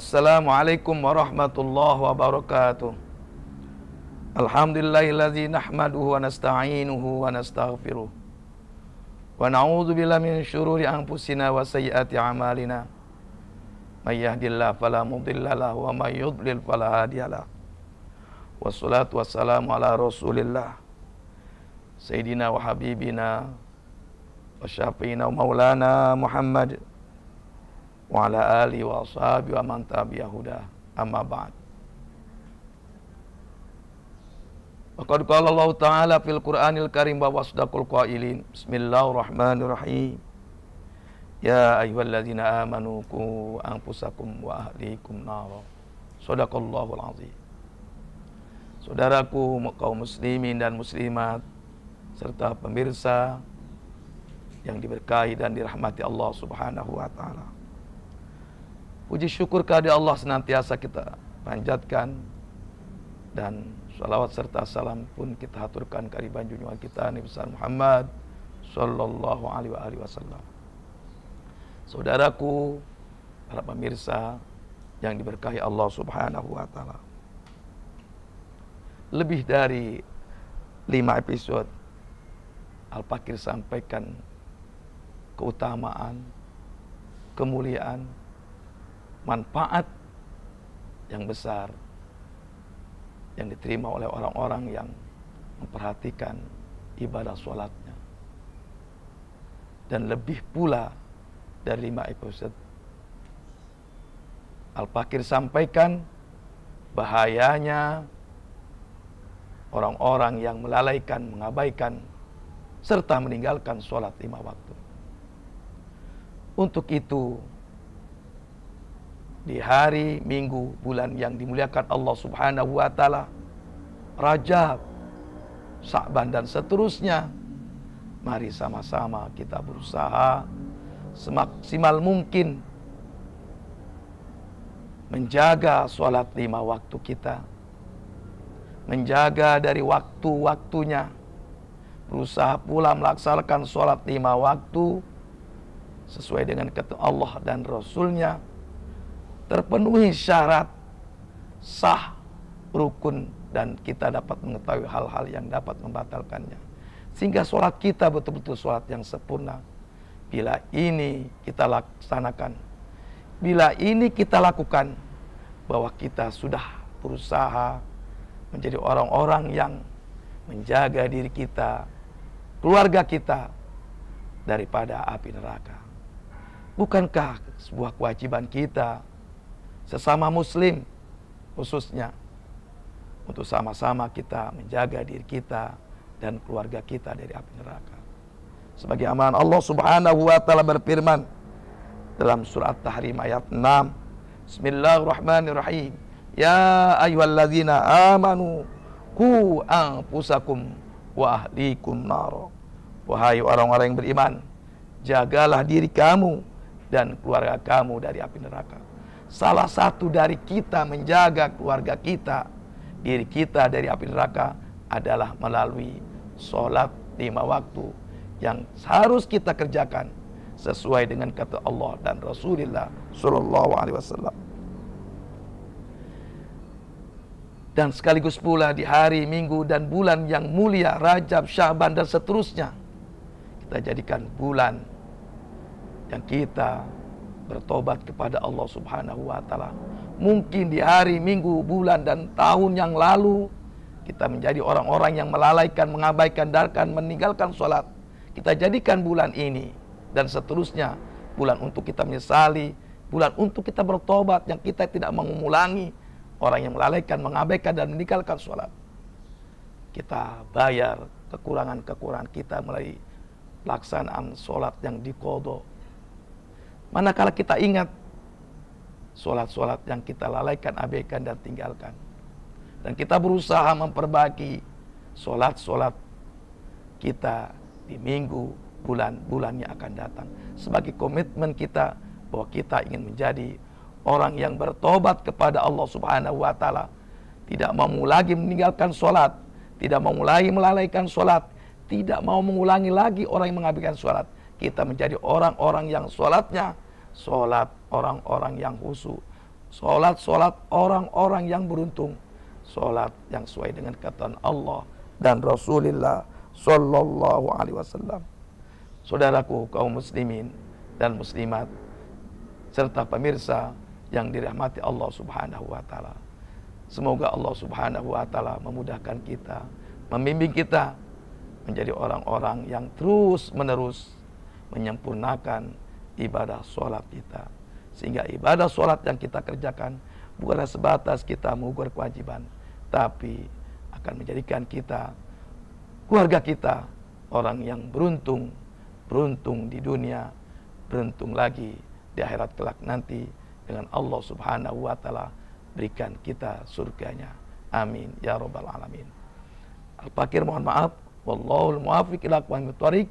السلام عليكم ورحمة الله وبركاته الحمد لله الذي نحمده ونستعينه ونستغفره ونعوذ بالله من شرور أنفسنا وسيئات أعمالنا من يهد الله فلا مضل له ومن يضلل فلا هادي له والصلاة والسلام على رسول الله سيدنا وحبيبنا وشافينا ومولانا محمد wa ala ali wa ashabi wa man tabi'ahuda amma ba'd Waqad qala Allah Ta'ala fil Qur'anil Karim wa wasdaqul qailin Bismillahirrahmanirrahim Ya ayyuhalladzina amanu qu anfusakum wa ahlikum nar Sadaqallahul azim Saudaraku kaum muslimin dan muslimat serta pemirsa yang diberkahi dan dirahmati Allah Subhanahu wa taala. Puji syukur kehadir Allah senantiasa kita panjatkan dan salawat serta salam pun kita haturkan kariban junjungan kita Nabi besar Muhammad sallallahu alaihi wasallam. Saudaraku, para pemirsa yang diberkahi Allah Subhanahu wa taala. Lebih dari lima episode Al-Fakir sampaikan keutamaan, kemuliaan, manfaat yang besar yang diterima oleh orang-orang yang memperhatikan ibadah sholatnya. Dan lebih pula dari lima episode, Al-Fakir sampaikan bahayanya orang-orang yang melalaikan, mengabaikan, serta meninggalkan sholat lima waktu. Untuk itu, di hari Minggu bulan yang dimuliakan Allah Subhanahu wa taala Rajab Sa'ban dan seterusnya mari sama-sama kita berusaha semaksimal mungkin menjaga sholat lima waktu kita menjaga dari waktu-waktunya berusaha pula melaksanakan sholat lima waktu sesuai dengan kata Allah dan Rasulnya nya terpenuhi syarat sah, rukun, dan kita dapat mengetahui hal-hal yang dapat membatalkannya. Sehingga sholat kita betul-betul sholat yang sempurna. Bila ini kita laksanakan, bila ini kita lakukan, bahwa kita sudah berusaha menjadi orang-orang yang menjaga diri kita, keluarga kita, daripada api neraka. Bukankah sebuah kewajiban kita sesama muslim khususnya untuk sama-sama kita menjaga diri kita dan keluarga kita dari api neraka. Sebagai amalan Allah Subhanahu wa taala berfirman dalam surat Tahrim ayat 6 Bismillahirrahmanirrahim Ya ayyuhalladzina amanu ku anfusakum wa ahlikum nar Wahai orang-orang yang beriman jagalah diri kamu dan keluarga kamu dari api neraka salah satu dari kita menjaga keluarga kita, diri kita dari api neraka adalah melalui sholat lima waktu yang harus kita kerjakan sesuai dengan kata Allah dan Rasulullah Shallallahu Alaihi Wasallam. Dan sekaligus pula di hari, minggu, dan bulan yang mulia, Rajab, Syaban, dan seterusnya, kita jadikan bulan yang kita bertobat kepada Allah Subhanahu wa taala. Mungkin di hari, minggu, bulan dan tahun yang lalu kita menjadi orang-orang yang melalaikan, mengabaikan, darkan, meninggalkan sholat. Kita jadikan bulan ini dan seterusnya bulan untuk kita menyesali, bulan untuk kita bertobat yang kita tidak mengulangi orang yang melalaikan, mengabaikan dan meninggalkan sholat. Kita bayar kekurangan-kekurangan kita melalui pelaksanaan sholat yang dikodok Manakala kita ingat solat-solat yang kita lalaikan, abaikan, dan tinggalkan. Dan kita berusaha memperbaiki solat-solat kita di minggu, bulan, bulan yang akan datang. Sebagai komitmen kita bahwa kita ingin menjadi orang yang bertobat kepada Allah Subhanahu wa Ta'ala, tidak mau lagi meninggalkan sholat, tidak mau lagi melalaikan sholat, tidak mau mengulangi lagi orang yang mengabaikan sholat kita menjadi orang-orang yang sholatnya sholat orang-orang yang husu sholat sholat orang-orang yang beruntung sholat yang sesuai dengan kataan Allah dan Rasulullah Shallallahu Alaihi Wasallam saudaraku kaum muslimin dan muslimat serta pemirsa yang dirahmati Allah Subhanahu wa taala. Semoga Allah Subhanahu wa taala memudahkan kita, membimbing kita menjadi orang-orang yang terus-menerus menyempurnakan ibadah sholat kita. Sehingga ibadah sholat yang kita kerjakan bukanlah sebatas kita mengukur kewajiban, tapi akan menjadikan kita, keluarga kita, orang yang beruntung, beruntung di dunia, beruntung lagi di akhirat kelak nanti dengan Allah Subhanahu wa taala berikan kita surganya. Amin ya rabbal alamin. Al-Fakir mohon maaf. Wallahul muafiq ila kuahimu tarik.